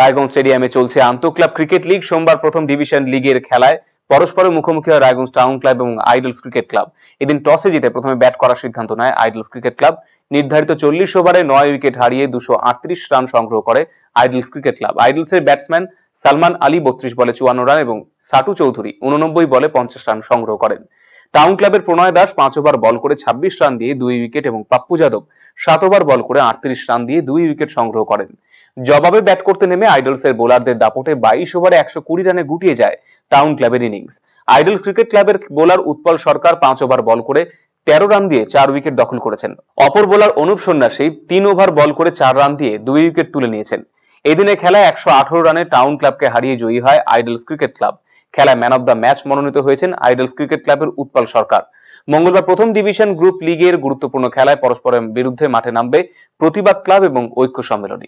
রায়গঞ্জ স্টেডিয়ামে চলছে আন্তঃক্লাব cricket league সোমবার প্রথম ডিভিশন লীগের খেলায় পরস্পরের মুখোমুখি হয় রায়গঞ্জ টাউন ক্লাব এবং আইডলস ক্রিকেট ক্লাব এদিন টসে জিতে প্রথমে ব্যাট করার সিদ্ধান্ত নেয় আইডলস ক্রিকেট ক্লাব নির্ধারিত চল্লিশ ওভারে নয় উইকেট হারিয়ে দুশো রান সংগ্রহ করে আইডলস ক্রিকেট ক্লাব আইডলস এর ব্যাটসম্যান সালমান আলী বত্রিশ বলে চুয়ান্ন রান এবং সাটু চৌধুরী উননব্বই বলে পঞ্চাশ রান সংগ্রহ করেন টাউন ক্লাবের প্রণয় দাস পাঁচ ওভার বল করে ছাব্বিশ রান দিয়ে দুই উইকেট এবং পাপ্পু যাদব সাত ওভার বল করে আটত্রিশ রান দিয়ে দুই উইকেট সংগ্রহ করেন জবাবে ব্যাট করতে নেমে আইডলসের বোলারদের দাপটে বাইশ ওভারে একশো কুড়ি রানে গুটিয়ে যায় টাউন ক্লাবের ইনিংস আইডলস ক্রিকেট ক্লাবের বোলার উৎপল সরকার পাঁচ ওভার বল করে তেরো রান দিয়ে চার উইকেট দখল করেছেন অপর বোলার অনুপ সন্ন্যাসী তিন ওভার বল করে চার রান দিয়ে দুই উইকেট তুলে নিয়েছেন এদিনে খেলায় একশো আঠারো রানে টাউন ক্লাবকে হারিয়ে জয়ী হয় আইডলস ক্রিকেট ক্লাব খেলায় ম্যান অব দ্য ম্যাচ মনোনীত হয়েছেন আইডলস ক্রিকেট ক্লাবের উৎপল সরকার মঙ্গলবার প্রথম ডিভিশন গ্রুপ লিগের গুরুত্বপূর্ণ খেলায় পরস্পরের বিরুদ্ধে মাঠে নামবে প্রতিবাদ ক্লাব এবং ঐক্য সম্মেলনী